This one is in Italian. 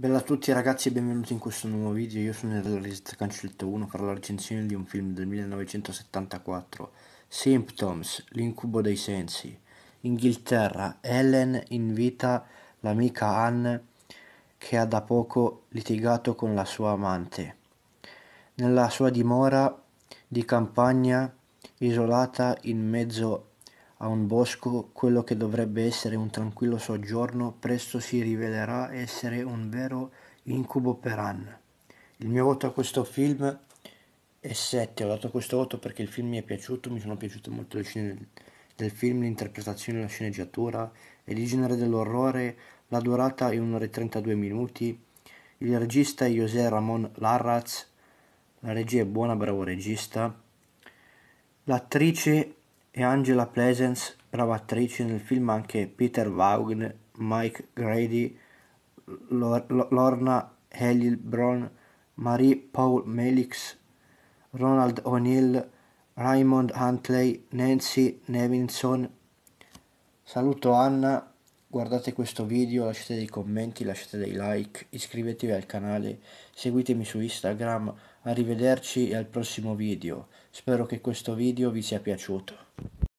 Bella a tutti ragazzi e benvenuti in questo nuovo video, io sono il regista Cancelletta 1 per la recensione di un film del 1974 Symptoms, l'incubo dei sensi Inghilterra, Helen invita l'amica Anne che ha da poco litigato con la sua amante nella sua dimora di campagna isolata in mezzo a un bosco, quello che dovrebbe essere un tranquillo soggiorno presto si rivelerà essere un vero incubo per Anna. Il mio voto a questo film è 7, ho dato questo voto perché il film mi è piaciuto, mi sono piaciute molto le scene del film, l'interpretazione, la sceneggiatura e il genere dell'orrore, la durata è 1 ora e 32 minuti, il regista è José Ramón Larraz, la regia è buona, bravo regista, l'attrice e Angela Pleasence, brava attrice nel film anche Peter Vaughn, Mike Grady, Lor- Lorna Hellibron, Marie-Paul Melix, Ronald O'Neill, Raymond Huntley, Nancy Nevinson. Saluto Anna guardate questo video, lasciate dei commenti, lasciate dei like, iscrivetevi al canale, seguitemi su Instagram, arrivederci e al prossimo video. Spero che questo video vi sia piaciuto.